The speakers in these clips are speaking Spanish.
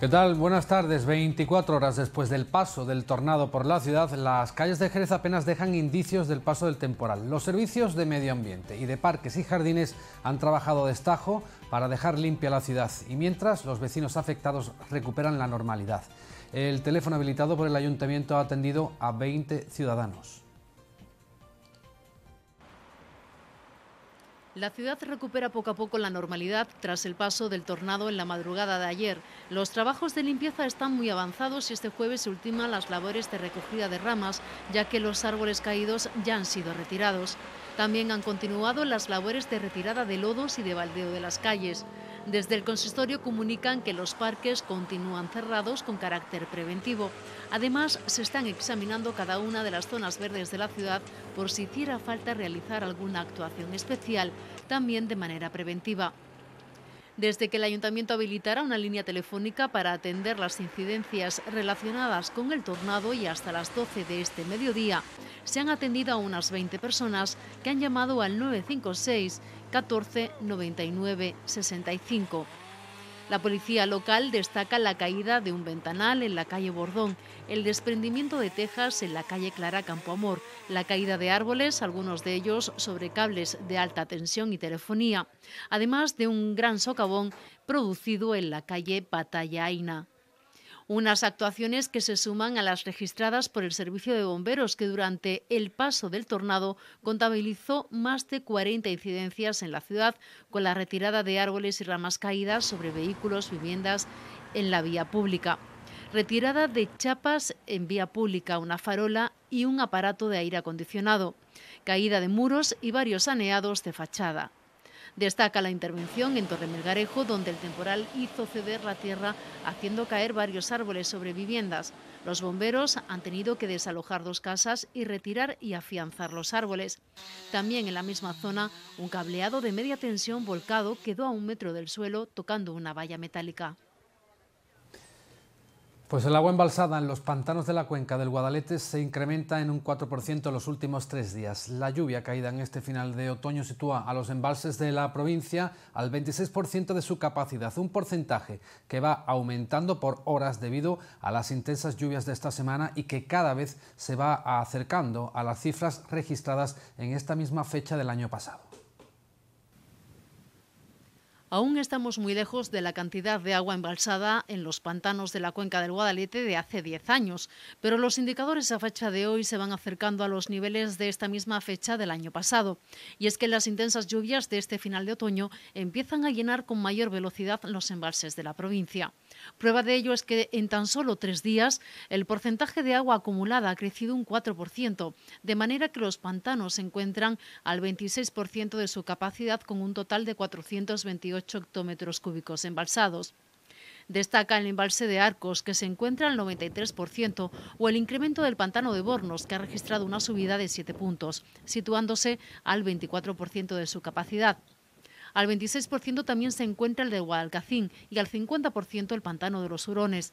¿Qué tal? Buenas tardes. 24 horas después del paso del tornado por la ciudad, las calles de Jerez apenas dejan indicios del paso del temporal. Los servicios de medio ambiente y de parques y jardines han trabajado de estajo para dejar limpia la ciudad y mientras los vecinos afectados recuperan la normalidad. El teléfono habilitado por el ayuntamiento ha atendido a 20 ciudadanos. La ciudad recupera poco a poco la normalidad tras el paso del tornado en la madrugada de ayer. Los trabajos de limpieza están muy avanzados y este jueves se ultiman las labores de recogida de ramas, ya que los árboles caídos ya han sido retirados. También han continuado las labores de retirada de lodos y de baldeo de las calles. Desde el consistorio comunican que los parques continúan cerrados con carácter preventivo. Además, se están examinando cada una de las zonas verdes de la ciudad por si hiciera falta realizar alguna actuación especial, también de manera preventiva desde que el ayuntamiento habilitara una línea telefónica para atender las incidencias relacionadas con el tornado y hasta las 12 de este mediodía, se han atendido a unas 20 personas que han llamado al 956 14 99 65. La policía local destaca la caída de un ventanal en la calle Bordón, el desprendimiento de tejas en la calle Clara Campoamor, la caída de árboles, algunos de ellos sobre cables de alta tensión y telefonía, además de un gran socavón producido en la calle Batallaina. Unas actuaciones que se suman a las registradas por el Servicio de Bomberos, que durante el paso del tornado contabilizó más de 40 incidencias en la ciudad, con la retirada de árboles y ramas caídas sobre vehículos, viviendas en la vía pública retirada de chapas en vía pública, una farola y un aparato de aire acondicionado, caída de muros y varios saneados de fachada. Destaca la intervención en Torremelgarejo, donde el temporal hizo ceder la tierra, haciendo caer varios árboles sobre viviendas. Los bomberos han tenido que desalojar dos casas y retirar y afianzar los árboles. También en la misma zona, un cableado de media tensión volcado quedó a un metro del suelo, tocando una valla metálica. Pues el agua embalsada en los pantanos de la cuenca del Guadalete se incrementa en un 4% en los últimos tres días. La lluvia caída en este final de otoño sitúa a los embalses de la provincia al 26% de su capacidad, un porcentaje que va aumentando por horas debido a las intensas lluvias de esta semana y que cada vez se va acercando a las cifras registradas en esta misma fecha del año pasado aún estamos muy lejos de la cantidad de agua embalsada en los pantanos de la cuenca del Guadalete de hace 10 años, pero los indicadores a fecha de hoy se van acercando a los niveles de esta misma fecha del año pasado. Y es que las intensas lluvias de este final de otoño empiezan a llenar con mayor velocidad los embalses de la provincia. Prueba de ello es que en tan solo tres días el porcentaje de agua acumulada ha crecido un 4%, de manera que los pantanos se encuentran al 26% de su capacidad con un total de 428 1.8 hectómetros cúbicos embalsados. Destaca el embalse de Arcos, que se encuentra al 93%, o el incremento del pantano de Bornos, que ha registrado una subida de 7 puntos, situándose al 24% de su capacidad. Al 26% también se encuentra el de Guadalcacín y al 50% el pantano de los Hurones.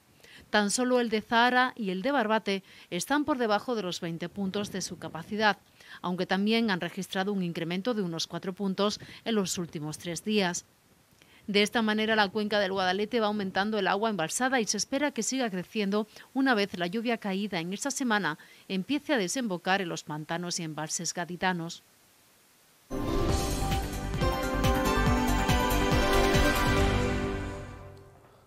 Tan solo el de Zahara y el de Barbate están por debajo de los 20 puntos de su capacidad, aunque también han registrado un incremento de unos 4 puntos en los últimos tres días. De esta manera, la cuenca del Guadalete va aumentando el agua embalsada y se espera que siga creciendo una vez la lluvia caída en esta semana empiece a desembocar en los pantanos y embalses gaditanos.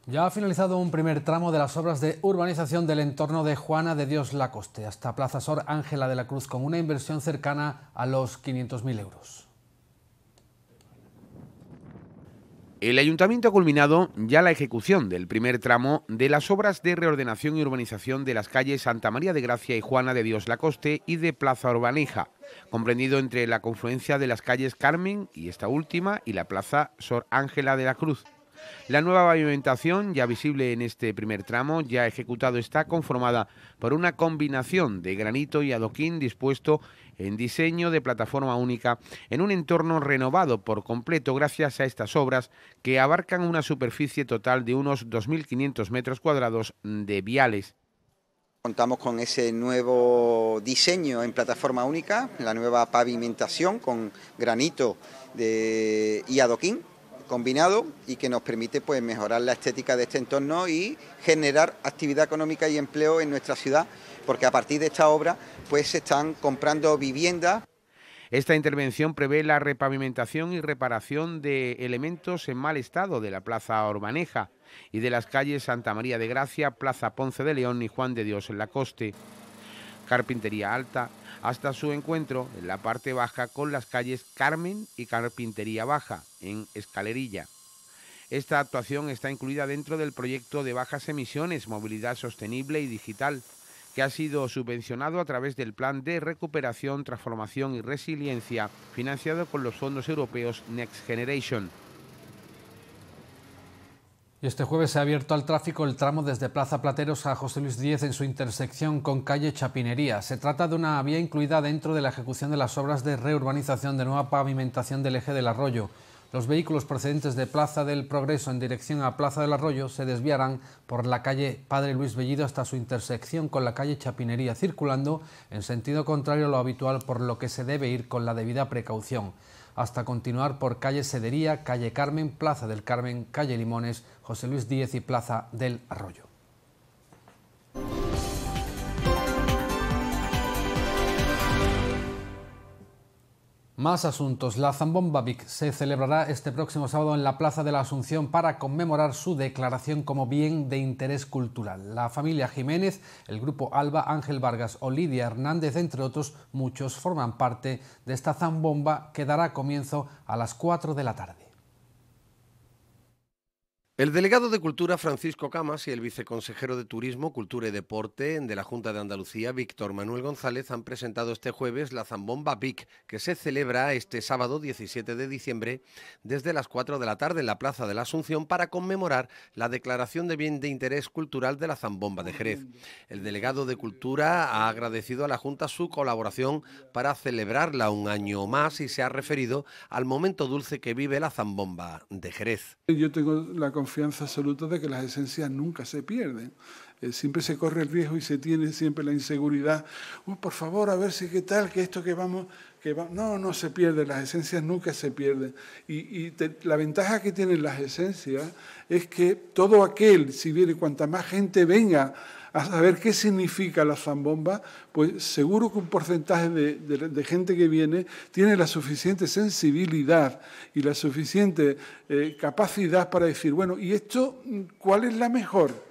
Ya ha finalizado un primer tramo de las obras de urbanización del entorno de Juana de Dios Lacoste hasta Plaza Sor Ángela de la Cruz con una inversión cercana a los 500.000 euros. El ayuntamiento ha culminado ya la ejecución del primer tramo de las obras de reordenación y urbanización de las calles Santa María de Gracia y Juana de Dios Lacoste y de Plaza Urbaneja, comprendido entre la confluencia de las calles Carmen y esta última y la Plaza Sor Ángela de la Cruz. La nueva pavimentación, ya visible en este primer tramo, ya ejecutado, está conformada por una combinación de granito y adoquín dispuesto en diseño de plataforma única en un entorno renovado por completo gracias a estas obras que abarcan una superficie total de unos 2.500 metros cuadrados de viales. Contamos con ese nuevo diseño en plataforma única, la nueva pavimentación con granito de, y adoquín combinado y que nos permite pues, mejorar la estética de este entorno y generar actividad económica y empleo en nuestra ciudad, porque a partir de esta obra pues, se están comprando viviendas. Esta intervención prevé la repavimentación y reparación de elementos en mal estado de la Plaza Orbaneja y de las calles Santa María de Gracia, Plaza Ponce de León y Juan de Dios en la Coste. Carpintería alta, hasta su encuentro en la parte baja con las calles Carmen y Carpintería Baja, en Escalerilla. Esta actuación está incluida dentro del proyecto de bajas emisiones, movilidad sostenible y digital, que ha sido subvencionado a través del Plan de Recuperación, Transformación y Resiliencia, financiado con los fondos europeos Next Generation. Y este jueves se ha abierto al tráfico el tramo desde Plaza Plateros a José Luis X en su intersección con calle Chapinería. Se trata de una vía incluida dentro de la ejecución de las obras de reurbanización de nueva pavimentación del eje del arroyo. Los vehículos procedentes de Plaza del Progreso en dirección a Plaza del Arroyo se desviarán por la calle Padre Luis Bellido hasta su intersección con la calle Chapinería, circulando en sentido contrario a lo habitual, por lo que se debe ir con la debida precaución hasta continuar por calle Sedería, calle Carmen, Plaza del Carmen, calle Limones, José Luis Díez y Plaza del Arroyo. Más asuntos. La Zambomba Vic se celebrará este próximo sábado en la Plaza de la Asunción para conmemorar su declaración como bien de interés cultural. La familia Jiménez, el grupo Alba, Ángel Vargas o Lidia Hernández, entre otros muchos, forman parte de esta Zambomba que dará comienzo a las 4 de la tarde. El delegado de Cultura Francisco Camas y el viceconsejero de Turismo, Cultura y Deporte de la Junta de Andalucía, Víctor Manuel González, han presentado este jueves la Zambomba Vic, que se celebra este sábado 17 de diciembre desde las 4 de la tarde en la Plaza de la Asunción para conmemorar la declaración de bien de interés cultural de la Zambomba de Jerez. El delegado de Cultura ha agradecido a la Junta su colaboración para celebrarla un año más y se ha referido al momento dulce que vive la Zambomba de Jerez. Yo tengo la confianza absoluta de que las esencias nunca se pierden. Eh, siempre se corre el riesgo y se tiene siempre la inseguridad. pues por favor, a ver si qué tal, que esto que vamos... Que No, no se pierde, las esencias nunca se pierden. Y, la ventaja que tienen las esencias es que todo aquel, si viene, cuanta más gente venga a saber qué significa la zambomba, pues seguro que un porcentaje de, gente que viene tiene la suficiente sensibilidad y la suficiente eh, capacidad para decir, bueno, ¿y esto mm, cuál es la mejor?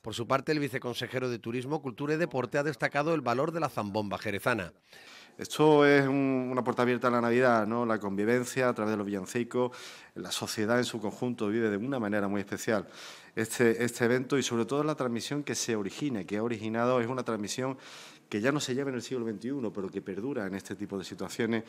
Por su parte, el viceconsejero de Turismo, Cultura y Deporte ha destacado el valor de la zambomba jerezana. Esto es una puerta abierta a la Navidad, ¿no? La convivencia a través de los villancicos, la sociedad en su conjunto vive de una manera muy especial este, este evento y sobre todo la transmisión que se origina, que ha originado, es una transmisión que ya no se lleva en el siglo XXI, pero que perdura en este tipo de situaciones.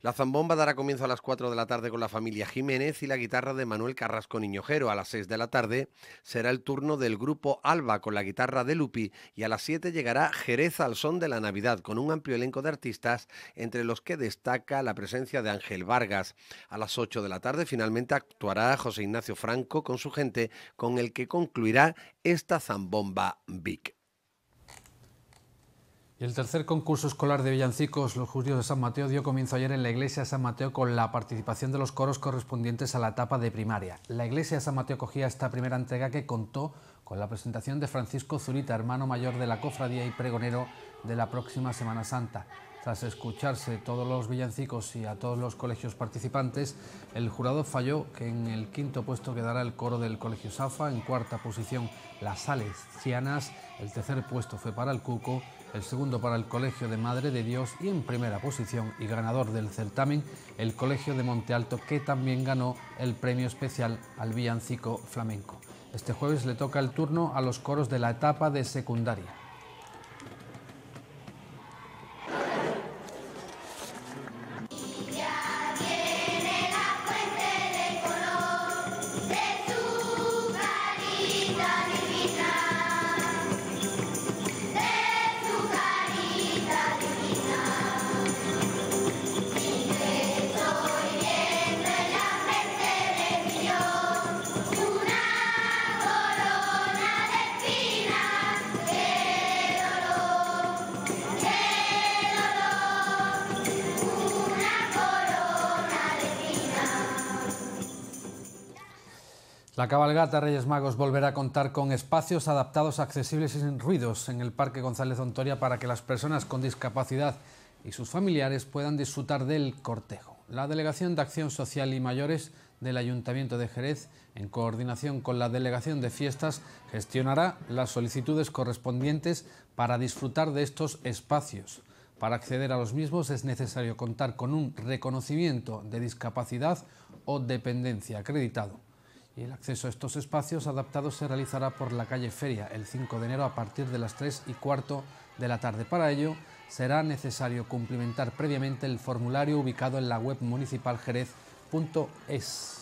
La zambomba dará comienzo a las 4 de la tarde con la familia Jiménez y la guitarra de Manuel Carrasco Niñojero. A las 6 de la tarde será el turno del grupo Alba con la guitarra de Lupi y a las 7 llegará Jerez al son de la Navidad con un amplio elenco de artistas entre los que destaca la presencia de Ángel Vargas. A las 8 de la tarde finalmente actuará José Ignacio Franco con su gente con el que concluirá esta zambomba Big. Y el tercer concurso escolar de villancicos, Los Judíos de San Mateo, dio comienzo ayer en la Iglesia de San Mateo con la participación de los coros correspondientes a la etapa de primaria. La Iglesia de San Mateo cogía esta primera entrega que contó con la presentación de Francisco Zurita, hermano mayor de la cofradía y pregonero de la próxima Semana Santa. Tras escucharse todos los villancicos y a todos los colegios participantes, el jurado falló que en el quinto puesto quedará el coro del Colegio Safa, en cuarta posición las Salesianas, el tercer puesto fue para el Cuco, el segundo para el Colegio de Madre de Dios y en primera posición y ganador del certamen el Colegio de Monte Alto que también ganó el premio especial al villancico flamenco. Este jueves le toca el turno a los coros de la etapa de secundaria. La cabalgata Reyes Magos volverá a contar con espacios adaptados, accesibles y sin ruidos en el Parque González Ontoria para que las personas con discapacidad y sus familiares puedan disfrutar del cortejo. La Delegación de Acción Social y Mayores del Ayuntamiento de Jerez, en coordinación con la Delegación de Fiestas, gestionará las solicitudes correspondientes para disfrutar de estos espacios. Para acceder a los mismos es necesario contar con un reconocimiento de discapacidad o dependencia acreditado el acceso a estos espacios adaptados se realizará por la calle Feria el 5 de enero a partir de las 3 y cuarto de la tarde. Para ello será necesario cumplimentar previamente el formulario ubicado en la web municipaljerez.es.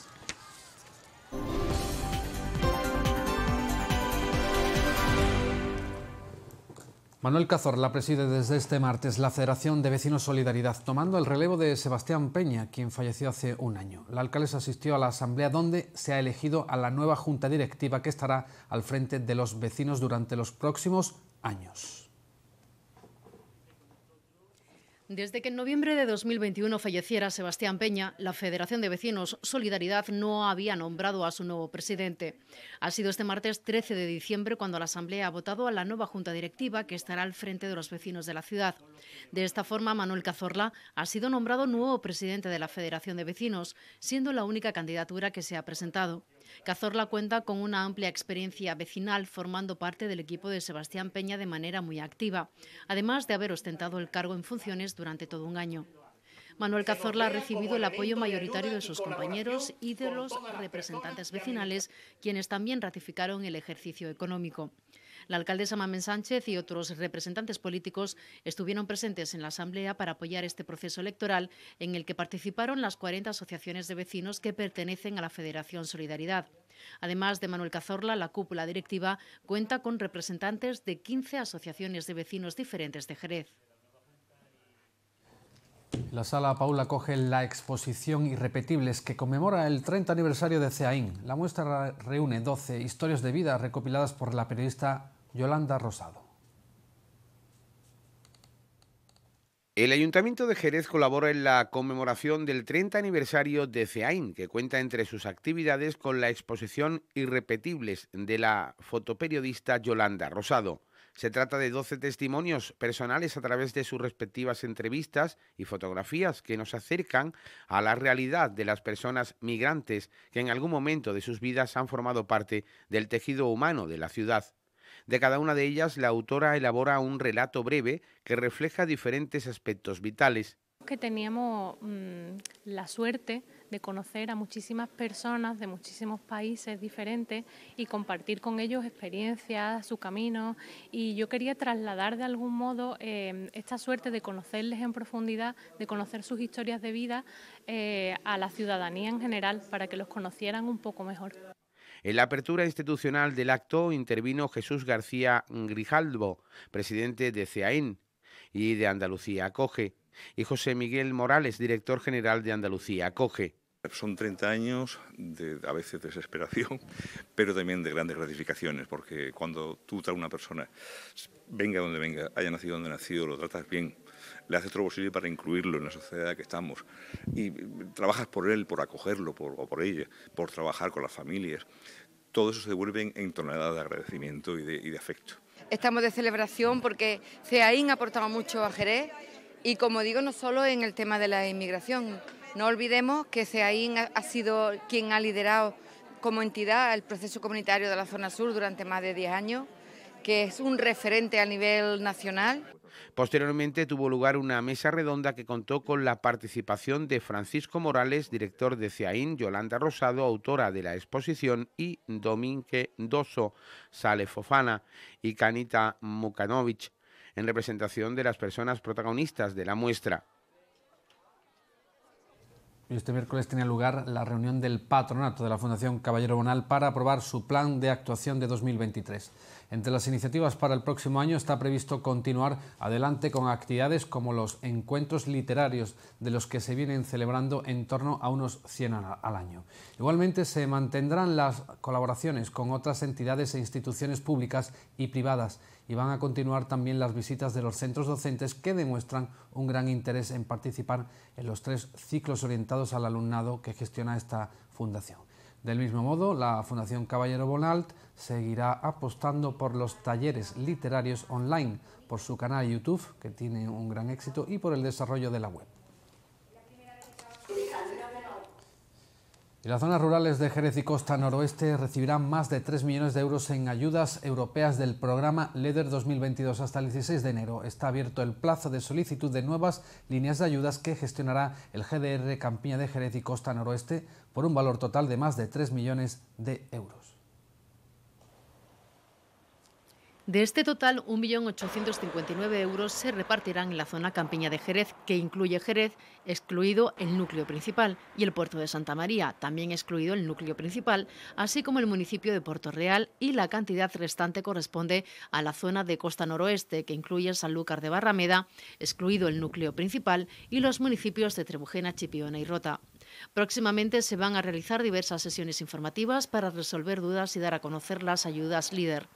Manuel la preside desde este martes la Federación de Vecinos Solidaridad, tomando el relevo de Sebastián Peña, quien falleció hace un año. La alcaldesa asistió a la asamblea donde se ha elegido a la nueva junta directiva que estará al frente de los vecinos durante los próximos años. Desde que en noviembre de 2021 falleciera Sebastián Peña, la Federación de Vecinos Solidaridad no había nombrado a su nuevo presidente. Ha sido este martes 13 de diciembre cuando la Asamblea ha votado a la nueva Junta Directiva que estará al frente de los vecinos de la ciudad. De esta forma, Manuel Cazorla ha sido nombrado nuevo presidente de la Federación de Vecinos, siendo la única candidatura que se ha presentado. Cazorla cuenta con una amplia experiencia vecinal formando parte del equipo de Sebastián Peña de manera muy activa, además de haber ostentado el cargo en funciones durante todo un año. Manuel Cazorla ha recibido el apoyo mayoritario de sus compañeros y de los representantes vecinales, quienes también ratificaron el ejercicio económico. La alcaldesa Mamen Sánchez y otros representantes políticos estuvieron presentes en la Asamblea para apoyar este proceso electoral en el que participaron las 40 asociaciones de vecinos que pertenecen a la Federación Solidaridad. Además de Manuel Cazorla, la cúpula directiva cuenta con representantes de 15 asociaciones de vecinos diferentes de Jerez. La sala Paula coge la exposición Irrepetibles que conmemora el 30 aniversario de CEAIN. La muestra reúne 12 historias de vida recopiladas por la periodista Yolanda Rosado. El Ayuntamiento de Jerez colabora en la conmemoración del 30 aniversario de CEAIN, que cuenta entre sus actividades con la exposición Irrepetibles de la fotoperiodista Yolanda Rosado. Se trata de 12 testimonios personales a través de sus respectivas entrevistas y fotografías que nos acercan a la realidad de las personas migrantes que en algún momento de sus vidas han formado parte del tejido humano de la ciudad. De cada una de ellas, la autora elabora un relato breve que refleja diferentes aspectos vitales que teníamos mm, la suerte de conocer a muchísimas personas de muchísimos países diferentes y compartir con ellos experiencias, su camino. Y yo quería trasladar de algún modo eh, esta suerte de conocerles en profundidad, de conocer sus historias de vida eh, a la ciudadanía en general, para que los conocieran un poco mejor. En la apertura institucional del acto intervino Jesús García Grijalvo, presidente de CEAIN, y de Andalucía Acoge, y José Miguel Morales, director general de Andalucía Acoge. Son 30 años de a veces desesperación, pero también de grandes gratificaciones, porque cuando tú traes a una persona, venga donde venga, haya nacido donde nacido, lo tratas bien, le haces todo lo posible para incluirlo en la sociedad que estamos. Y eh, trabajas por él, por acogerlo, por, o por ella, por trabajar con las familias. Todo eso se devuelve en toneladas de agradecimiento y y de afecto estamos de celebración porque CEAIN ha aportado mucho a Jerez y como digo, no solo en el tema de la inmigración. No olvidemos que CEAIN ha sido quien ha liderado como entidad el proceso comunitario de la zona sur durante más de 10 años, que es un referente a nivel nacional. Posteriormente tuvo lugar una mesa redonda que contó con la participación de Francisco Morales, director de CIAIN, Yolanda Rosado, autora de la exposición, y Domínque Doso, Sale Fofana y Canita Mukanovic, en representación de las personas protagonistas de la muestra. Este miércoles tenía lugar la reunión del patronato de la Fundación Caballero Bonal para aprobar su plan de actuación de 2023. Entre las iniciativas para el próximo año está previsto continuar adelante con actividades como los encuentros literarios de los que se vienen celebrando en torno a unos 100 al año. Igualmente se mantendrán las colaboraciones con otras entidades e instituciones públicas y privadas y van a continuar también las visitas de los centros docentes que demuestran un gran interés en participar en los tres ciclos orientados al alumnado que gestiona esta fundación. Del mismo modo, la Fundación Caballero Bonalt seguirá apostando por los talleres literarios online, por su canal YouTube, que tiene un gran éxito, y por el desarrollo de la web. Y las zonas rurales de Jerez y Costa Noroeste recibirán más de 3 millones de euros en ayudas europeas del programa LEDER 2022 hasta el 16 de enero. Está abierto el plazo de solicitud de nuevas líneas de ayudas que gestionará el GDR Campiña de Jerez y Costa Noroeste por un valor total de más de 3 millones de euros. De este total, 1.859.000 euros se repartirán en la zona campiña de Jerez, que incluye Jerez, excluido el núcleo principal, y el puerto de Santa María, también excluido el núcleo principal, así como el municipio de Puerto Real, y la cantidad restante corresponde a la zona de costa noroeste, que incluye Sanlúcar de Barrameda, excluido el núcleo principal, y los municipios de Trebujena, Chipiona y Rota. Próximamente se van a realizar diversas sesiones informativas para resolver dudas y dar a conocer las ayudas líder.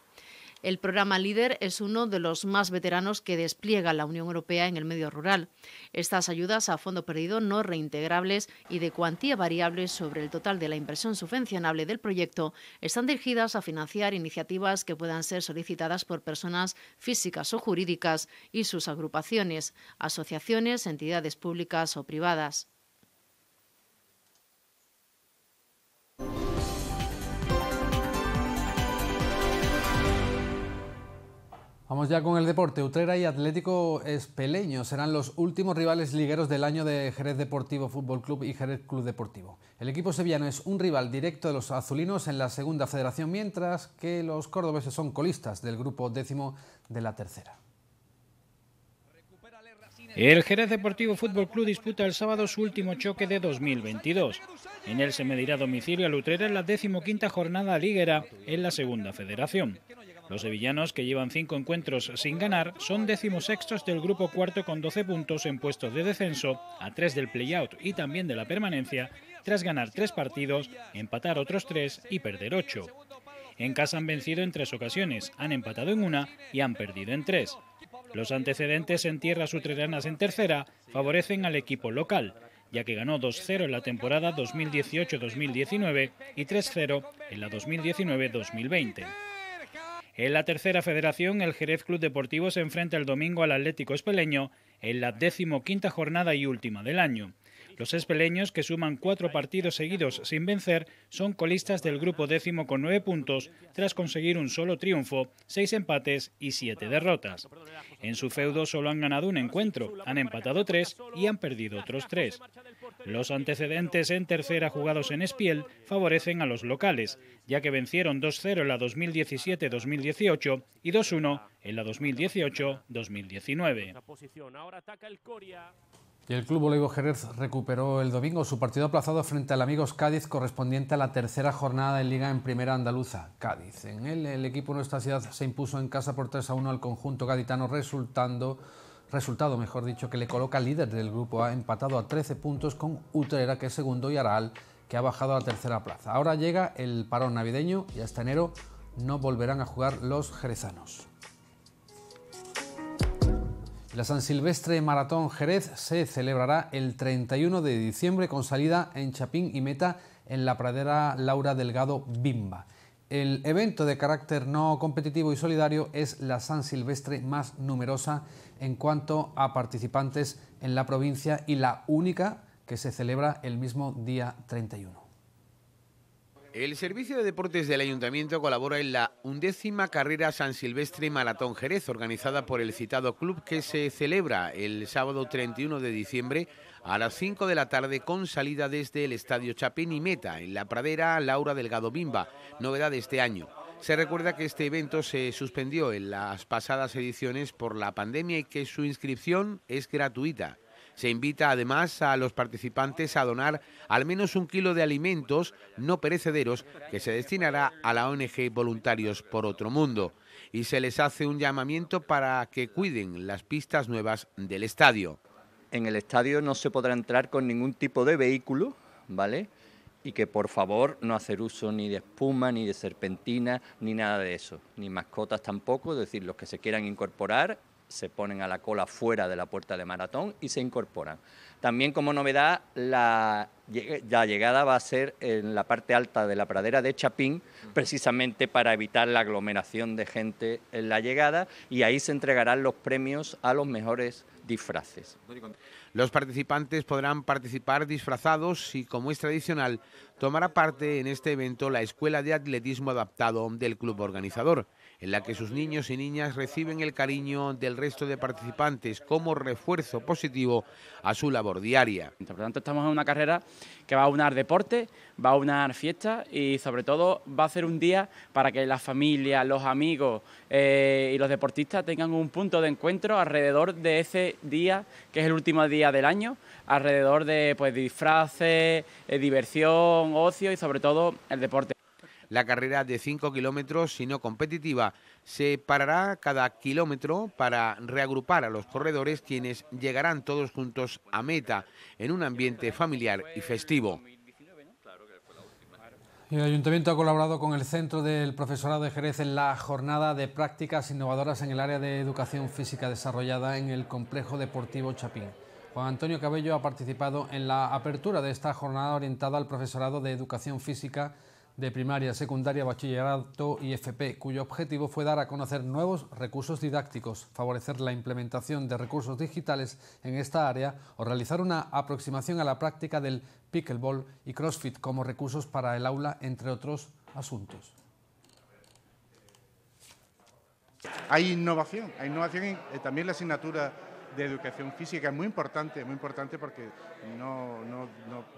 El programa Líder es uno de los más veteranos que despliega la Unión Europea en el medio rural. Estas ayudas a fondo perdido no reintegrables y de cuantía variable sobre el total de la inversión subvencionable del proyecto están dirigidas a financiar iniciativas que puedan ser solicitadas por personas físicas o jurídicas y sus agrupaciones, asociaciones, entidades públicas o privadas. Vamos ya con el deporte. Utrera y Atlético Espeleño serán los últimos rivales ligueros del año de Jerez Deportivo Fútbol Club y Jerez Club Deportivo. El equipo sevillano es un rival directo de los azulinos en la segunda federación, mientras que los cordobeses son colistas del grupo décimo de la tercera. El Jerez Deportivo Fútbol Club disputa el sábado su último choque de 2022. En él se medirá domicilio al Utrera en la decimoquinta jornada liguera en la segunda federación. Los sevillanos, que llevan cinco encuentros sin ganar, son decimosextos del grupo cuarto con 12 puntos en puestos de descenso, a tres del play-out y también de la permanencia, tras ganar tres partidos, empatar otros tres y perder ocho. En casa han vencido en tres ocasiones, han empatado en una y han perdido en tres. Los antecedentes en tierras utreranas en tercera favorecen al equipo local, ya que ganó 2-0 en la temporada 2018-2019 y 3-0 en la 2019-2020. En la tercera federación, el Jerez Club Deportivo se enfrenta el domingo al Atlético Espeleño en la quinta jornada y última del año. Los espeleños, que suman cuatro partidos seguidos sin vencer, son colistas del grupo décimo con nueve puntos, tras conseguir un solo triunfo, seis empates y siete derrotas. En su feudo solo han ganado un encuentro, han empatado tres y han perdido otros tres. Los antecedentes en tercera jugados en Espiel favorecen a los locales, ya que vencieron 2-0 en la 2017-2018 y 2-1 en la 2018-2019. el Club Olivo Jerez recuperó el domingo su partido aplazado frente al Amigos Cádiz correspondiente a la tercera jornada de Liga en Primera Andaluza, Cádiz. En él, el equipo de nuestra ciudad se impuso en casa por 3 1 al conjunto gaditano, resultando resultado mejor dicho, que le coloca líder del grupo Ha empatado a 13 puntos con Utrera, que es segundo, y Araal, que ha bajado a la tercera plaza. Ahora llega el parón navideño y hasta enero no volverán a jugar los jerezanos. La San Silvestre Maratón Jerez se celebrará el 31 de diciembre con salida en Chapín y meta en la pradera Laura Delgado Bimba. El evento de carácter no competitivo y solidario es la San Silvestre más numerosa en cuanto a participantes en la provincia y la única que se celebra el mismo día 31. El Servicio de Deportes del Ayuntamiento colabora en la undécima carrera San Silvestre Maratón Jerez, organizada por el citado club que se celebra el sábado 31 de diciembre a las 5 de la tarde con salida desde el Estadio Chapín y meta en la pradera Laura Delgado Bimba, novedad de este año. Se recuerda que este evento se suspendió en las pasadas ediciones por la pandemia y que su inscripción es gratuita. Se invita además a los participantes a donar al menos un kilo de alimentos no perecederos que se destinará a la ONG Voluntarios por Otro Mundo. Y se les hace un llamamiento para que cuiden las pistas nuevas del estadio en el estadio no se podrá entrar con ningún tipo de vehículo, ¿vale? Y que por favor no hacer uso ni de espuma, ni de serpentina, ni nada de eso, ni mascotas tampoco, es decir, los que se quieran incorporar se ponen a la cola fuera de la puerta de maratón y se incorporan. También como novedad, la, llegada va a ser en la parte alta de la pradera de Chapín, precisamente para evitar la aglomeración de gente en la llegada, y ahí se entregarán los premios a los mejores disfraces. Los participantes podrán participar disfrazados y, como es tradicional, tomará parte en este evento la Escuela de Atletismo Adaptado del club organizador, en la que sus niños y niñas reciben el cariño del resto de participantes como refuerzo positivo a su labor diaria. Por lo tanto, estamos en una carrera que va a unar deporte, va a unar fiesta y sobre todo va a ser un día para que la familia, los amigos eh, y los deportistas tengan un punto de encuentro alrededor de ese día, que es el último día del año, alrededor de pues, disfraces, eh, diversión, ocio y sobre todo el deporte. La carrera de 5 kilómetros, si no competitiva, se parará cada kilómetro para reagrupar a los corredores quienes llegarán todos juntos a meta en un ambiente familiar y festivo. El Ayuntamiento ha colaborado con el Centro del Profesorado de Jerez en la jornada de prácticas innovadoras en el área de educación física desarrollada en el Complejo Deportivo Chapín. Juan Antonio Cabello ha participado en la apertura de esta jornada orientada al profesorado de educación física de primaria, secundaria, bachillerato y FP, cuyo objetivo fue dar a conocer nuevos recursos didácticos, favorecer la implementación de recursos digitales en esta área o realizar una aproximación a la práctica del pickleball y CrossFit como recursos para el aula, entre otros asuntos. Hay innovación, hay innovación en también la asignatura de educación física. Es muy importante, muy importante porque no,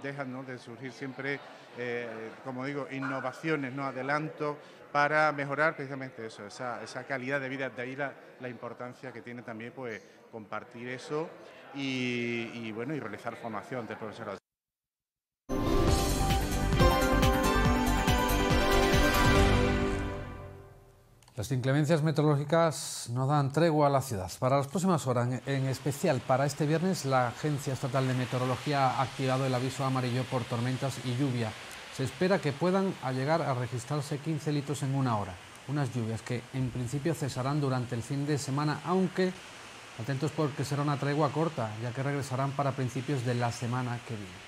dejan de surgir siempre, eh, como digo, innovaciones, ¿no? adelanto para mejorar precisamente eso, esa, calidad de vida. De ahí la, importancia que tiene también pues, compartir eso y, bueno, y realizar formación de profesorado. Las inclemencias meteorológicas no dan tregua a la ciudad. Para las próximas horas, en especial para este viernes, la Agencia Estatal de Meteorología ha activado el aviso amarillo por tormentas y lluvia. Se espera que puedan llegar a registrarse 15 litros en una hora. Unas lluvias que en principio cesarán durante el fin de semana, aunque atentos porque será una tregua corta, ya que regresarán para principios de la semana que viene.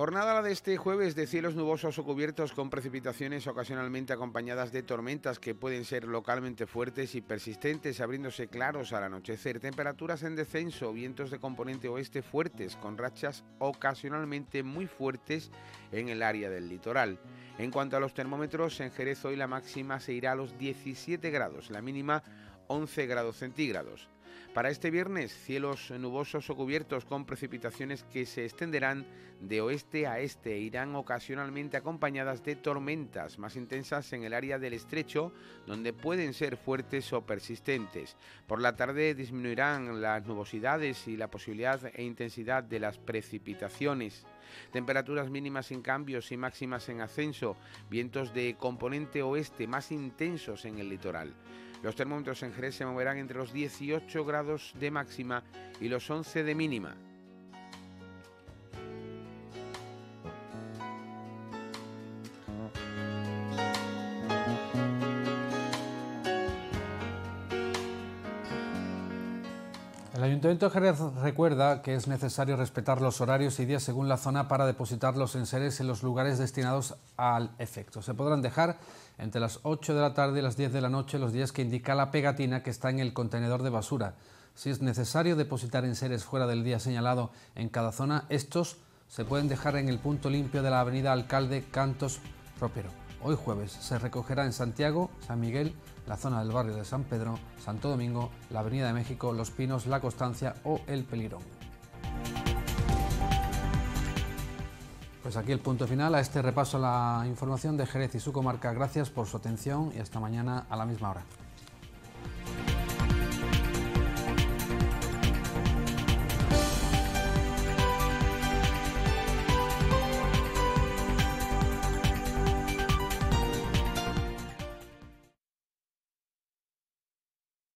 Jornada la de este jueves de cielos nubosos o cubiertos con precipitaciones ocasionalmente acompañadas de tormentas que pueden ser localmente fuertes y persistentes, abriéndose claros al anochecer, temperaturas en descenso, vientos de componente oeste fuertes con rachas ocasionalmente muy fuertes en el área del litoral. En cuanto a los termómetros, en Jerez hoy la máxima se irá a los 17 grados, la mínima 11 grados centígrados. Para este viernes, cielos nubosos o cubiertos con precipitaciones que se extenderán de oeste a este. e Irán ocasionalmente acompañadas de tormentas más intensas en el área del estrecho, donde pueden ser fuertes o persistentes. Por la tarde disminuirán las nubosidades y la posibilidad e intensidad de las precipitaciones. Temperaturas mínimas sin cambios y máximas en ascenso, vientos de componente oeste más intensos en el litoral. Los termómetros en Jerez se moverán entre los 18 grados de máxima y los 11 de mínima. Ayuntamiento de Jerez recuerda que es necesario respetar los horarios y días según la zona para depositar los enseres en los lugares destinados al efecto. Se podrán dejar entre las 8 de la tarde y las 10 de la noche los días que indica la pegatina que está en el contenedor de basura. Si es necesario depositar enseres fuera del día señalado en cada zona, estos se pueden dejar en el punto limpio de la avenida Alcalde Cantos Ropero. Hoy jueves se recogerá en Santiago, San Miguel, la zona del barrio de San Pedro, Santo Domingo, la Avenida de México, Los Pinos, La Constancia o El Pelirón. Pues aquí el punto final a este repaso a la información de Jerez y su comarca. Gracias por su atención y hasta mañana a la misma hora.